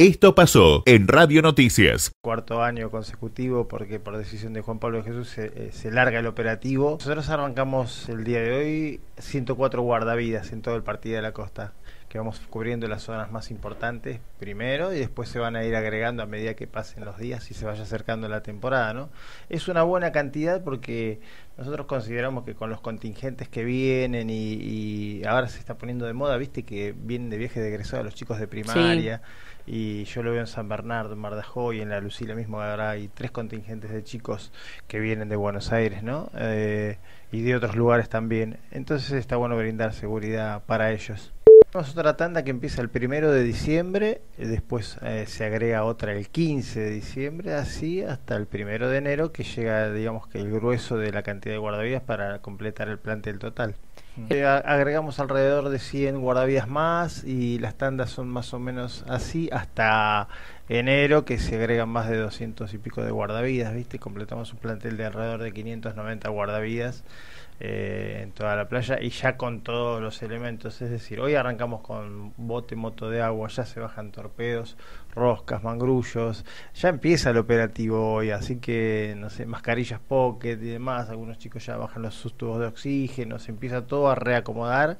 Esto pasó en Radio Noticias. Cuarto año consecutivo porque por decisión de Juan Pablo Jesús eh, se, larga el operativo. Nosotros arrancamos el día de hoy 104 guardavidas en todo el partido de la costa que vamos cubriendo las zonas más importantes primero y después se van a ir agregando a medida que pasen los días y se vaya acercando la temporada, ¿no? Es una buena cantidad porque nosotros consideramos que con los contingentes que vienen y, ahora se está poniendo de moda, viste que vienen de viaje de egresado los chicos de primaria y yo lo veo en San Bernardo, en y en La Lucila mismo ahora hay tres contingentes de chicos que vienen de Buenos Aires, ¿no? Eh, y de otros lugares también. Entonces está bueno brindar seguridad para ellos. Tenemos otra tanda que empieza el primero de diciembre, eh, después eh, se agrega otra el 15 de diciembre, así hasta el primero de enero, que llega, digamos que el grueso de la cantidad de guardavidas para completar el del total. Eh, agregamos alrededor de 100 guardavidas más y las tandas son más o menos así hasta enero que se agregan más de 200 y pico de guardavidas, ¿viste? Completamos un plantel de alrededor de 590 guardavidas eh, en toda la playa y ya con todos los elementos, es decir, hoy arrancamos con bote, moto de agua, ya se bajan torpedos, roscas, mangrullos, ya empieza el operativo hoy, así que, no sé, mascarillas pocket y demás, algunos chicos ya bajan los sustubos de oxígeno, se empieza todo a reacomodar,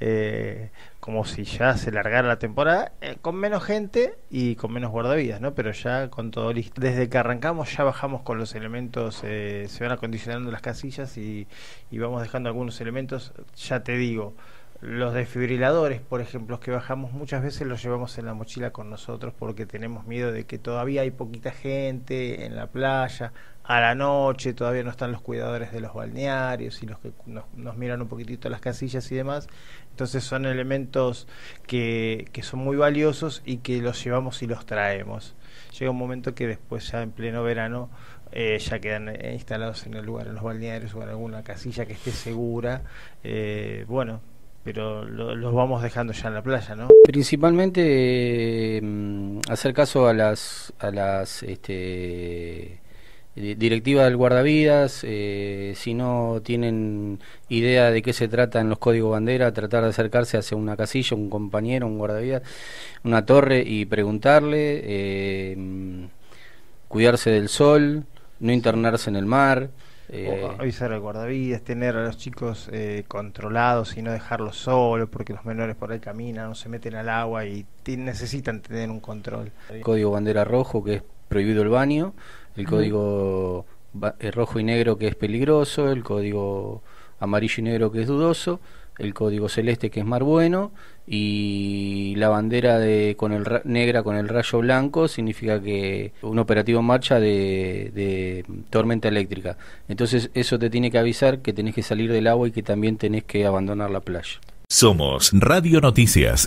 eh, como si ya se largara la temporada, eh, con menos gente y con menos guardavidas, ¿no? Pero ya con todo listo. Desde que arrancamos ya bajamos con los elementos, eh, se van acondicionando las casillas y vamos dejando algunos elementos, ya te digo. Los desfibriladores, por ejemplo, los que bajamos muchas veces los llevamos en la mochila con nosotros porque tenemos miedo de que todavía hay poquita gente en la playa, a la noche todavía no están los cuidadores de los balnearios y los que nos, miran un poquitito las casillas y demás. Entonces son elementos que, que son muy valiosos y que los llevamos y los traemos. Llega un momento que después ya en pleno verano eh, ya quedan eh, instalados en el lugar, en los balnearios o en alguna casilla que esté segura. Eh, bueno, pero los vamos dejando ya en la playa, ¿no? Principalmente mm, hacer caso a las, este, directivas del guardavidas, eh, si no tienen idea de qué se trata en los códigos bandera, tratar de acercarse hacia una casilla, un compañero, un guardavidas, una torre y preguntarle, eh, mm, cuidarse del sol, no internarse en el mar. Eh, avisar al guardavidas, tener a los chicos eh, controlados y no dejarlos solos, porque los menores por ahí caminan, no se meten al agua y necesitan tener un control. El código bandera rojo, que es prohibido el baño, el código eh, rojo y negro, que es peligroso, el código amarillo y negro, que es dudoso, el código celeste que es mar bueno y la bandera de con el negra con el rayo blanco significa que un operativo en marcha de, de, tormenta eléctrica. Entonces eso te tiene que avisar que tenés que salir del agua y que también tenés que abandonar la playa. Somos Radio Noticias.